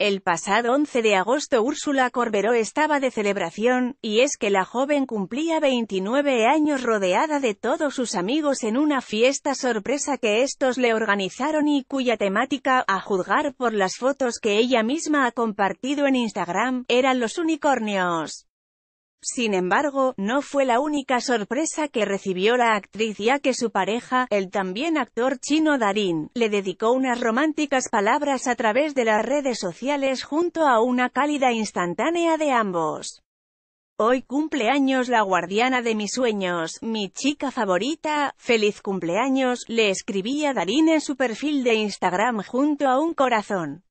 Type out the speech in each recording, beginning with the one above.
El pasado 11 de agosto Úrsula Corberó estaba de celebración, y es que la joven cumplía 29 años rodeada de todos sus amigos en una fiesta sorpresa que estos le organizaron y cuya temática, a juzgar por las fotos que ella misma ha compartido en Instagram, eran los unicornios. Sin embargo, no fue la única sorpresa que recibió la actriz ya que su pareja, el también actor chino Darín, le dedicó unas románticas palabras a través de las redes sociales junto a una cálida instantánea de ambos. Hoy cumple años la guardiana de mis sueños, mi chica favorita, feliz cumpleaños, le escribía Darín en su perfil de Instagram junto a un corazón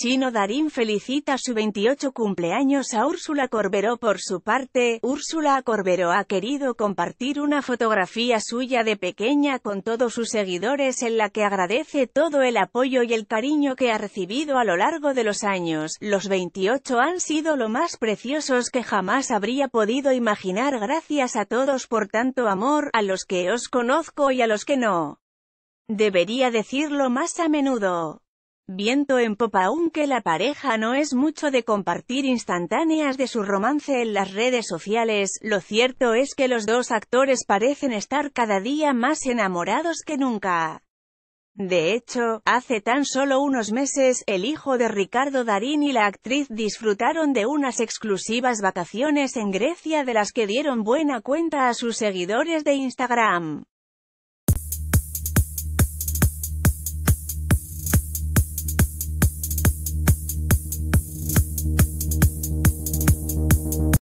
chino Darín felicita su 28 cumpleaños a Úrsula Corberó por su parte, Úrsula Corberó ha querido compartir una fotografía suya de pequeña con todos sus seguidores en la que agradece todo el apoyo y el cariño que ha recibido a lo largo de los años, los 28 han sido lo más preciosos que jamás habría podido imaginar gracias a todos por tanto amor, a los que os conozco y a los que no. Debería decirlo más a menudo. Viento en popa aunque la pareja no es mucho de compartir instantáneas de su romance en las redes sociales, lo cierto es que los dos actores parecen estar cada día más enamorados que nunca. De hecho, hace tan solo unos meses, el hijo de Ricardo Darín y la actriz disfrutaron de unas exclusivas vacaciones en Grecia de las que dieron buena cuenta a sus seguidores de Instagram.